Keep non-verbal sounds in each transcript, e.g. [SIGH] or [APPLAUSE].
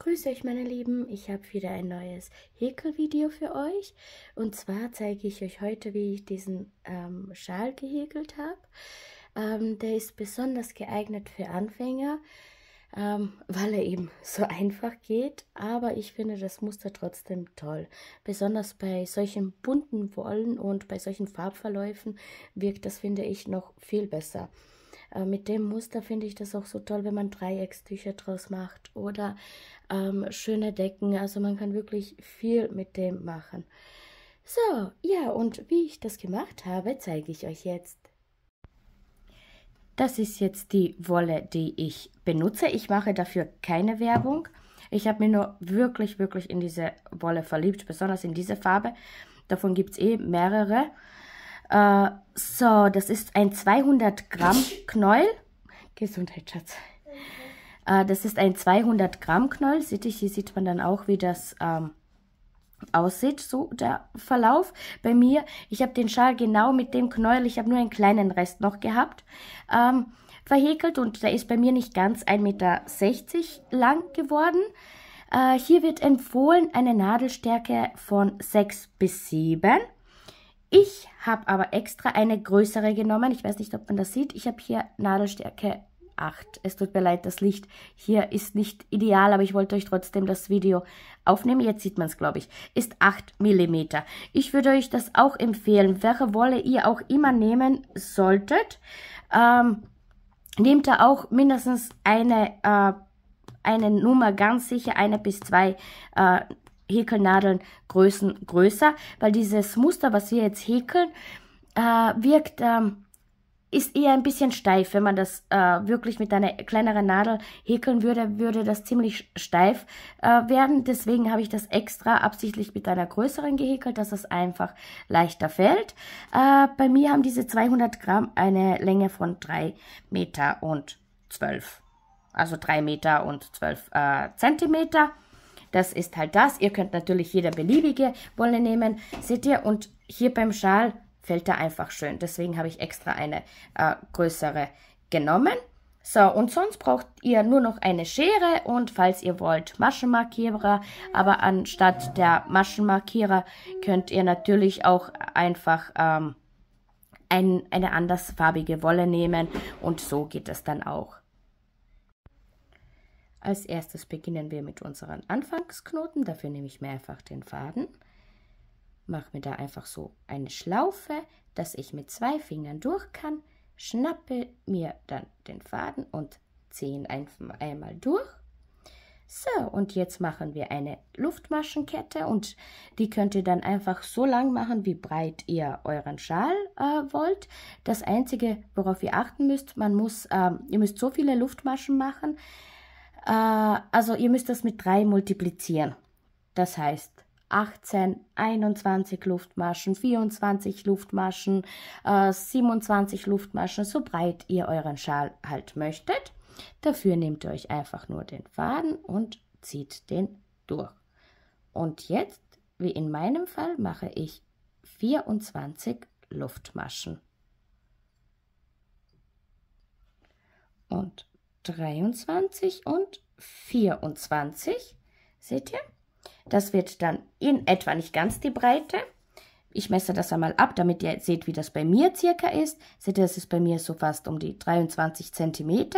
Grüße euch meine Lieben, ich habe wieder ein neues Häkelvideo für euch und zwar zeige ich euch heute, wie ich diesen ähm, Schal gehäkelt habe. Ähm, der ist besonders geeignet für Anfänger, ähm, weil er eben so einfach geht, aber ich finde das Muster trotzdem toll. Besonders bei solchen bunten Wollen und bei solchen Farbverläufen wirkt das, finde ich, noch viel besser äh, mit dem Muster finde ich das auch so toll, wenn man Dreieckstücher draus macht oder ähm, schöne Decken. Also man kann wirklich viel mit dem machen. So, ja, und wie ich das gemacht habe, zeige ich euch jetzt. Das ist jetzt die Wolle, die ich benutze. Ich mache dafür keine Werbung. Ich habe mir nur wirklich, wirklich in diese Wolle verliebt, besonders in diese Farbe. Davon gibt es eh mehrere. Äh, so, das ist ein 200 Gramm Knäuel. Gesundheit, Schatz. Äh, das ist ein 200 Gramm Knäuel. Seht ihr, hier sieht man dann auch, wie das ähm, aussieht, so der Verlauf. Bei mir, ich habe den Schal genau mit dem Knäuel, ich habe nur einen kleinen Rest noch gehabt, ähm, verhäkelt und der ist bei mir nicht ganz 1,60 Meter lang geworden. Äh, hier wird empfohlen eine Nadelstärke von 6 bis 7 ich habe aber extra eine größere genommen. Ich weiß nicht, ob man das sieht. Ich habe hier Nadelstärke 8. Es tut mir leid, das Licht hier ist nicht ideal, aber ich wollte euch trotzdem das Video aufnehmen. Jetzt sieht man es, glaube ich. Ist 8 mm. Ich würde euch das auch empfehlen, welche Wolle ihr auch immer nehmen solltet. Ähm, nehmt da auch mindestens eine, äh, eine Nummer, ganz sicher eine bis zwei äh, Häkelnadeln Größen größer, weil dieses Muster, was wir jetzt häkeln, äh, wirkt, ähm, ist eher ein bisschen steif. Wenn man das äh, wirklich mit einer kleineren Nadel häkeln würde, würde das ziemlich steif äh, werden. Deswegen habe ich das extra absichtlich mit einer größeren gehäkelt, dass es einfach leichter fällt. Äh, bei mir haben diese 200 Gramm eine Länge von 3 Meter und 12. Also 3 Meter und 12 äh, Zentimeter. Das ist halt das. Ihr könnt natürlich jede beliebige Wolle nehmen. Seht ihr? Und hier beim Schal fällt er einfach schön. Deswegen habe ich extra eine äh, größere genommen. So, und sonst braucht ihr nur noch eine Schere und falls ihr wollt Maschenmarkierer, aber anstatt der Maschenmarkierer könnt ihr natürlich auch einfach ähm, ein, eine andersfarbige Wolle nehmen und so geht es dann auch. Als erstes beginnen wir mit unseren Anfangsknoten. Dafür nehme ich mir einfach den Faden, mache mir da einfach so eine Schlaufe, dass ich mit zwei Fingern durch kann, schnappe mir dann den Faden und ziehe ihn einfach einmal durch. So, und jetzt machen wir eine Luftmaschenkette und die könnt ihr dann einfach so lang machen, wie breit ihr euren Schal äh, wollt. Das Einzige, worauf ihr achten müsst, man muss, ähm, ihr müsst so viele Luftmaschen machen, äh, also ihr müsst das mit 3 multiplizieren. Das heißt 18, 21 Luftmaschen, 24 Luftmaschen, 27 äh, Luftmaschen, so breit ihr euren Schal halt möchtet. Dafür nehmt ihr euch einfach nur den Faden und zieht den durch. Und jetzt, wie in meinem Fall, mache ich 24 Luftmaschen. Und 23 und 24. Seht ihr? Das wird dann in etwa nicht ganz die Breite. Ich messe das einmal ab, damit ihr seht, wie das bei mir circa ist. Seht ihr, das ist bei mir so fast um die 23 cm.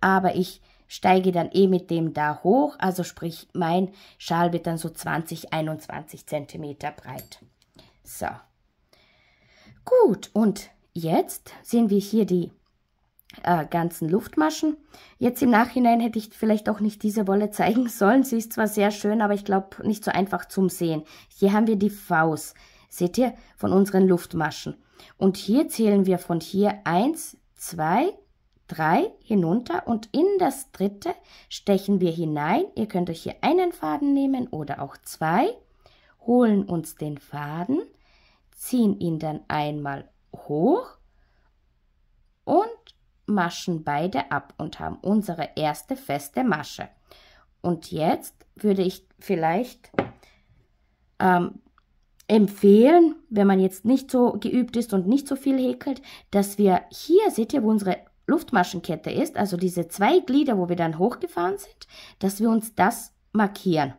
Aber ich steige dann eh mit dem da hoch. Also sprich, mein Schal wird dann so 20, 21 cm breit. So. Gut, und jetzt sehen wir hier die äh, ganzen Luftmaschen. Jetzt im Nachhinein hätte ich vielleicht auch nicht diese Wolle [LAUGHS] zeigen sollen. Sie ist zwar sehr schön, aber ich glaube nicht so einfach zum Sehen. Hier haben wir die Faust, seht ihr, von unseren Luftmaschen. Und hier zählen wir von hier 1, 2, 3 hinunter und in das dritte stechen wir hinein. Ihr könnt euch hier einen Faden nehmen oder auch zwei, holen uns den Faden, ziehen ihn dann einmal hoch und maschen beide ab und haben unsere erste feste Masche. Und jetzt würde ich vielleicht ähm, empfehlen, wenn man jetzt nicht so geübt ist und nicht so viel häkelt, dass wir hier, seht ihr, wo unsere Luftmaschenkette ist, also diese zwei Glieder, wo wir dann hochgefahren sind, dass wir uns das markieren.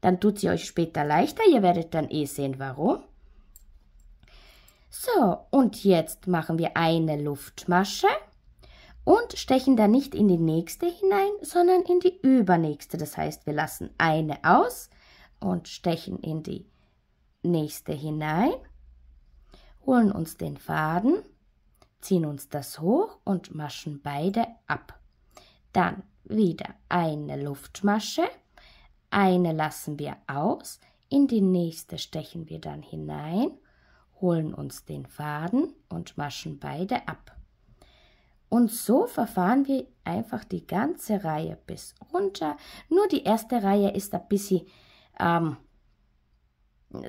Dann tut sie euch später leichter, ihr werdet dann eh sehen, warum. So, und jetzt machen wir eine Luftmasche und stechen dann nicht in die nächste hinein, sondern in die übernächste. Das heißt, wir lassen eine aus und stechen in die nächste hinein, holen uns den Faden, ziehen uns das hoch und maschen beide ab. Dann wieder eine Luftmasche, eine lassen wir aus, in die nächste stechen wir dann hinein, holen uns den Faden und maschen beide ab. Und so verfahren wir einfach die ganze Reihe bis runter. Nur die erste Reihe ist ein bisschen ähm,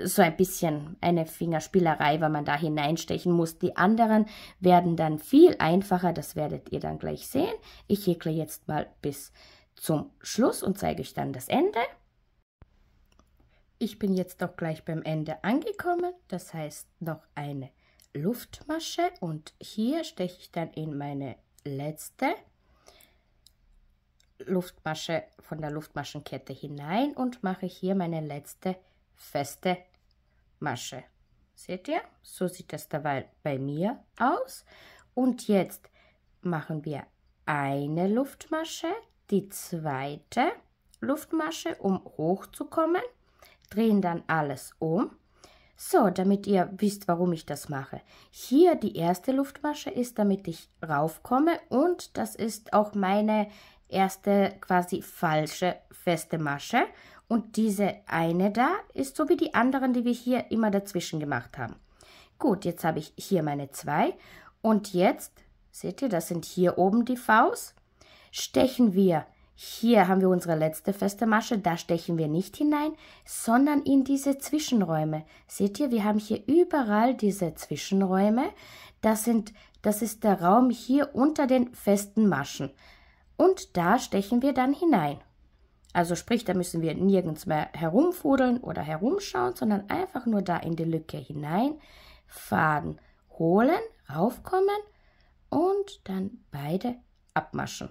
so ein bisschen eine Fingerspielerei, weil man da hineinstechen muss. Die anderen werden dann viel einfacher, das werdet ihr dann gleich sehen. Ich häkle jetzt mal bis zum Schluss und zeige euch dann das Ende. Ich bin jetzt auch gleich beim Ende angekommen, das heißt noch eine Luftmasche und hier steche ich dann in meine letzte Luftmasche von der Luftmaschenkette hinein und mache hier meine letzte feste Masche. Seht ihr? So sieht das dabei bei mir aus. Und jetzt machen wir eine Luftmasche, die zweite Luftmasche, um hochzukommen, drehen dann alles um so, damit ihr wisst, warum ich das mache. Hier die erste Luftmasche ist, damit ich raufkomme und das ist auch meine erste quasi falsche feste Masche. Und diese eine da ist so wie die anderen, die wir hier immer dazwischen gemacht haben. Gut, jetzt habe ich hier meine zwei und jetzt, seht ihr, das sind hier oben die Vs, stechen wir hier haben wir unsere letzte feste Masche, da stechen wir nicht hinein, sondern in diese Zwischenräume. Seht ihr, wir haben hier überall diese Zwischenräume. Das, sind, das ist der Raum hier unter den festen Maschen. Und da stechen wir dann hinein. Also sprich, da müssen wir nirgends mehr herumfudeln oder herumschauen, sondern einfach nur da in die Lücke hinein, Faden holen, raufkommen und dann beide abmaschen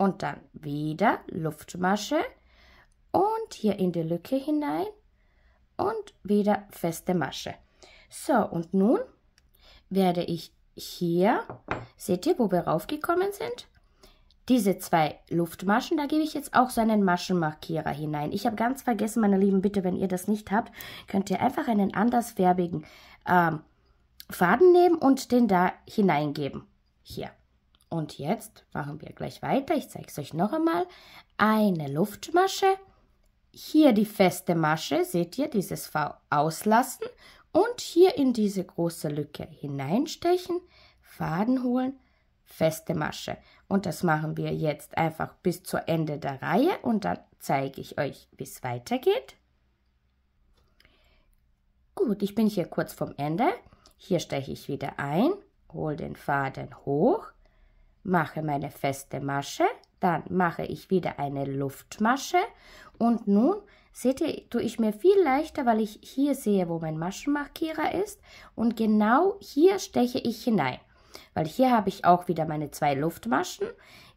und dann wieder Luftmasche und hier in die Lücke hinein und wieder feste Masche. So, und nun werde ich hier, seht ihr, wo wir raufgekommen sind? Diese zwei Luftmaschen, da gebe ich jetzt auch so einen Maschenmarkierer hinein. Ich habe ganz vergessen, meine Lieben, bitte, wenn ihr das nicht habt, könnt ihr einfach einen andersfärbigen ähm, Faden nehmen und den da hineingeben. Hier. Und jetzt machen wir gleich weiter. Ich zeige es euch noch einmal. Eine Luftmasche. Hier die feste Masche, seht ihr, dieses V auslassen und hier in diese große Lücke hineinstechen, Faden holen, feste Masche. Und das machen wir jetzt einfach bis zur Ende der Reihe und dann zeige ich euch, wie es weitergeht. Gut, ich bin hier kurz vom Ende. Hier steche ich wieder ein, Hol den Faden hoch, mache meine feste Masche, dann mache ich wieder eine Luftmasche und nun seht ihr, tue ich mir viel leichter, weil ich hier sehe, wo mein Maschenmarkierer ist und genau hier steche ich hinein, weil hier habe ich auch wieder meine zwei Luftmaschen.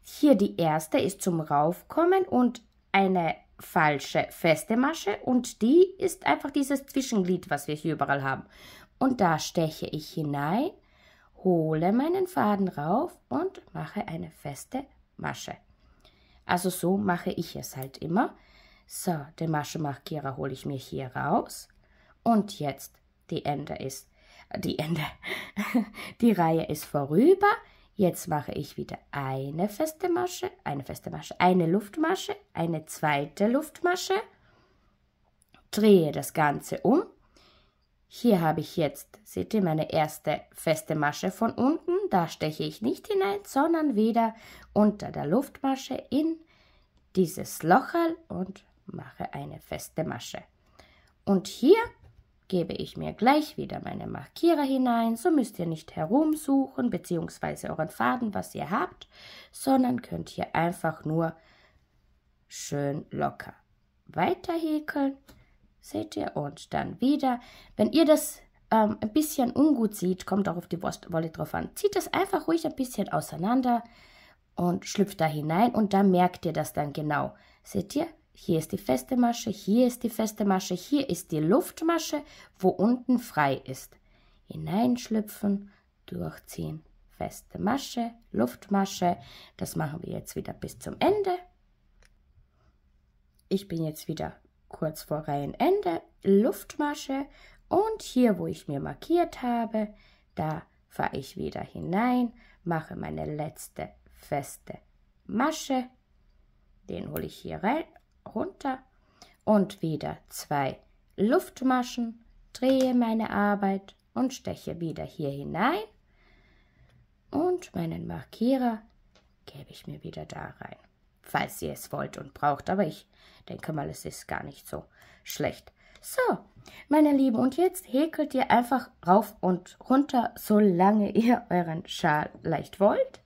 Hier die erste ist zum Raufkommen und eine falsche feste Masche und die ist einfach dieses Zwischenglied, was wir hier überall haben. Und da steche ich hinein hole meinen Faden rauf und mache eine feste Masche. Also so mache ich es halt immer. So, den Maschenmarkierer hole ich mir hier raus. Und jetzt, die Ende ist, die Ende, [LAUGHS] die Reihe ist vorüber. Jetzt mache ich wieder eine feste Masche, eine feste Masche, eine Luftmasche, eine zweite Luftmasche, drehe das Ganze um hier habe ich jetzt, seht ihr, meine erste feste Masche von unten. Da steche ich nicht hinein, sondern wieder unter der Luftmasche in dieses Locherl und mache eine feste Masche. Und hier gebe ich mir gleich wieder meine Markierer hinein. So müsst ihr nicht herumsuchen, beziehungsweise euren Faden, was ihr habt, sondern könnt ihr einfach nur schön locker weiter häkeln seht ihr, und dann wieder. Wenn ihr das ähm, ein bisschen ungut seht, kommt auch auf die Wolle drauf an, zieht das einfach ruhig ein bisschen auseinander und schlüpft da hinein und dann merkt ihr das dann genau. Seht ihr? Hier ist die feste Masche, hier ist die feste Masche, hier ist die Luftmasche, wo unten frei ist. Hineinschlüpfen, durchziehen, feste Masche, Luftmasche. Das machen wir jetzt wieder bis zum Ende. Ich bin jetzt wieder kurz vor Reihenende Luftmasche und hier, wo ich mir markiert habe, da fahre ich wieder hinein, mache meine letzte feste Masche, den hole ich hier rein, runter und wieder zwei Luftmaschen, drehe meine Arbeit und steche wieder hier hinein und meinen Markierer gebe ich mir wieder da rein falls ihr es wollt und braucht, aber ich denke mal, es ist gar nicht so schlecht. So, meine Lieben, und jetzt häkelt ihr einfach rauf und runter, solange ihr euren Schal leicht wollt.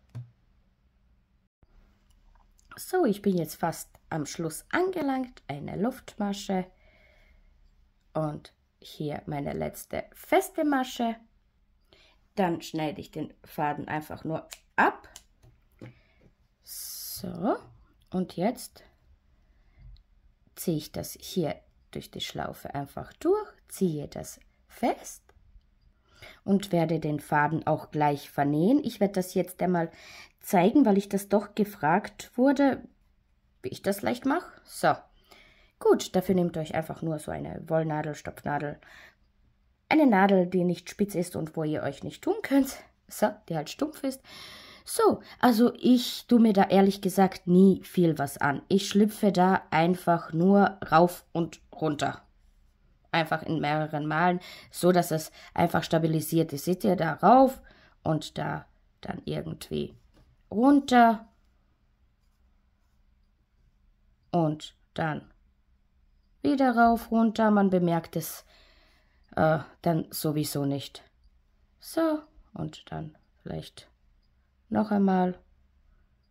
So, ich bin jetzt fast am Schluss angelangt. Eine Luftmasche und hier meine letzte feste Masche. Dann schneide ich den Faden einfach nur ab. So. Und jetzt ziehe ich das hier durch die Schlaufe einfach durch, ziehe das fest und werde den Faden auch gleich vernähen. Ich werde das jetzt einmal zeigen, weil ich das doch gefragt wurde, wie ich das leicht mache. So, gut, dafür nehmt euch einfach nur so eine Wollnadel, Stopfnadel, eine Nadel, die nicht spitz ist und wo ihr euch nicht tun könnt. So, die halt stumpf ist. So, also ich tue mir da ehrlich gesagt nie viel was an. Ich schlüpfe da einfach nur rauf und runter. Einfach in mehreren Malen, so dass es einfach stabilisiert ist. Seht ihr da rauf und da dann irgendwie runter und dann wieder rauf, runter. Man bemerkt es äh, dann sowieso nicht. So, und dann vielleicht noch einmal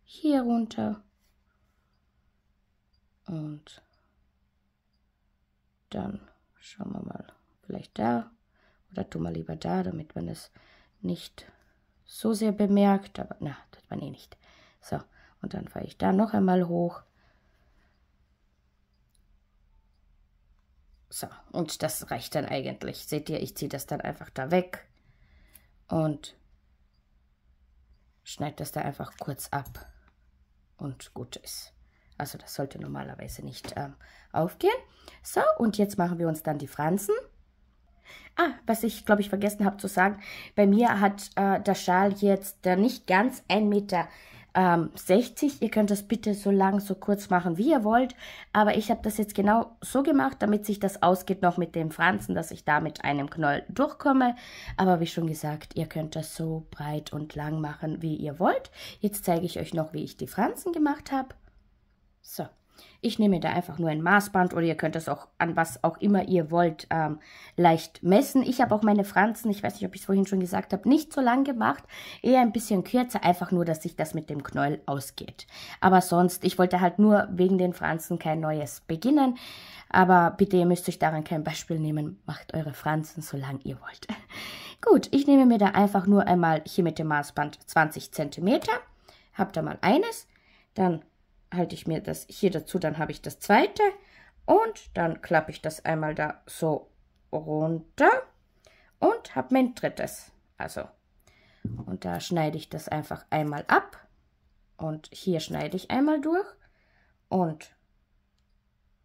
hier runter und dann schauen wir mal, vielleicht da oder tun wir lieber da, damit man es nicht so sehr bemerkt, aber na, das man eh nicht. So, und dann fahre ich da noch einmal hoch. So, und das reicht dann eigentlich. Seht ihr, ich ziehe das dann einfach da weg und schneide das da einfach kurz ab und gut ist. Also das sollte normalerweise nicht ähm, aufgehen. So, und jetzt machen wir uns dann die Fransen. Ah, was ich, glaube ich, vergessen habe zu sagen, bei mir hat äh, der Schal jetzt äh, nicht ganz 1,80 Meter ähm, 60. Ihr könnt das bitte so lang, so kurz machen, wie ihr wollt. Aber ich habe das jetzt genau so gemacht, damit sich das ausgeht noch mit dem Franzen, dass ich da mit einem Knoll durchkomme. Aber wie schon gesagt, ihr könnt das so breit und lang machen, wie ihr wollt. Jetzt zeige ich euch noch, wie ich die Franzen gemacht habe. So. Ich nehme da einfach nur ein Maßband oder ihr könnt das auch an was auch immer ihr wollt ähm, leicht messen. Ich habe auch meine Franzen, ich weiß nicht, ob ich es vorhin schon gesagt habe, nicht so lang gemacht, eher ein bisschen kürzer, einfach nur, dass sich das mit dem Knäuel ausgeht. Aber sonst, ich wollte halt nur wegen den Franzen kein neues beginnen. Aber bitte, ihr müsst euch daran kein Beispiel nehmen. Macht eure Franzen, so solange ihr wollt. [LAUGHS] Gut, ich nehme mir da einfach nur einmal hier mit dem Maßband 20 cm. Habt da mal eines, dann halte ich mir das hier dazu, dann habe ich das zweite und dann klappe ich das einmal da so runter und habe mein drittes. Also, und da schneide ich das einfach einmal ab und hier schneide ich einmal durch und,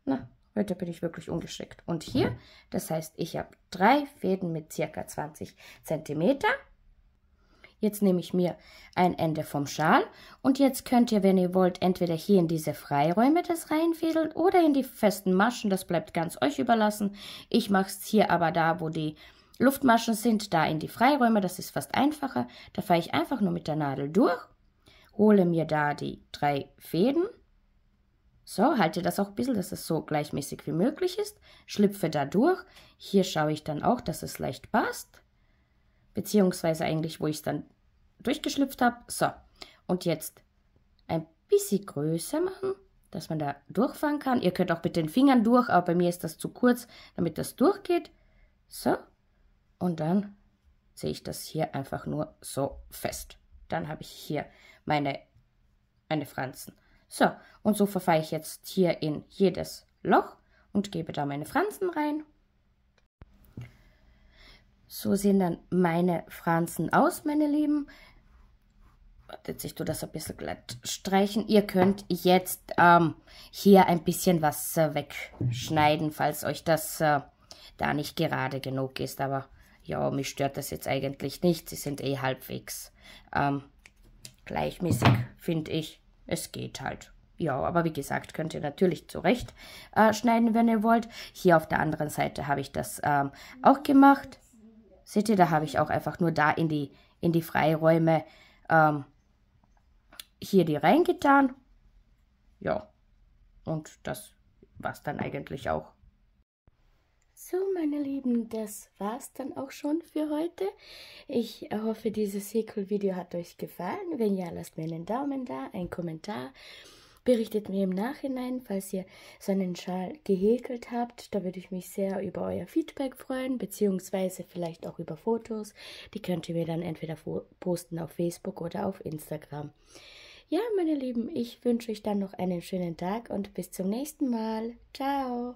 na, heute bin ich wirklich ungeschickt. Und hier, das heißt, ich habe drei Fäden mit circa 20 cm Jetzt nehme ich mir ein Ende vom Schal und jetzt könnt ihr, wenn ihr wollt, entweder hier in diese Freiräume das reinfädeln oder in die festen Maschen. Das bleibt ganz euch überlassen. Ich mache es hier aber da, wo die Luftmaschen sind, da in die Freiräume. Das ist fast einfacher. Da fahre ich einfach nur mit der Nadel durch, hole mir da die drei Fäden. So, halte das auch ein bisschen, dass es so gleichmäßig wie möglich ist. Schlüpfe da durch. Hier schaue ich dann auch, dass es leicht passt. Beziehungsweise eigentlich, wo ich es dann durchgeschlüpft habe. So, und jetzt ein bisschen größer machen, dass man da durchfahren kann. Ihr könnt auch mit den Fingern durch, aber bei mir ist das zu kurz, damit das durchgeht. So, und dann sehe ich das hier einfach nur so fest. Dann habe ich hier meine, meine Fransen. So, und so verfahre ich jetzt hier in jedes Loch und gebe da meine Franzen rein. So sehen dann meine Franzen aus, meine Lieben jetzt ich tue das ein bisschen glatt streichen. Ihr könnt jetzt ähm, hier ein bisschen was äh, wegschneiden, falls euch das äh, da nicht gerade genug ist. Aber ja, mich stört das jetzt eigentlich nicht. Sie sind eh halbwegs ähm, gleichmäßig, finde ich. Es geht halt. Ja, aber wie gesagt, könnt ihr natürlich zurecht äh, schneiden, wenn ihr wollt. Hier auf der anderen Seite habe ich das ähm, auch gemacht. Seht ihr, da habe ich auch einfach nur da in die, in die Freiräume ähm, hier die reingetan. Ja. Und das war's dann eigentlich auch. So, meine Lieben, das war's dann auch schon für heute. Ich hoffe, dieses Sequel-Video hat euch gefallen. Wenn ja, lasst mir einen Daumen da, einen Kommentar. Berichtet mir im Nachhinein, falls ihr so einen Schal gehäkelt habt. Da würde ich mich sehr über euer Feedback freuen, beziehungsweise vielleicht auch über Fotos. Die könnt ihr mir dann entweder posten auf Facebook oder auf Instagram. Ja, meine Lieben, ich wünsche euch dann noch einen schönen Tag und bis zum nächsten Mal. Ciao.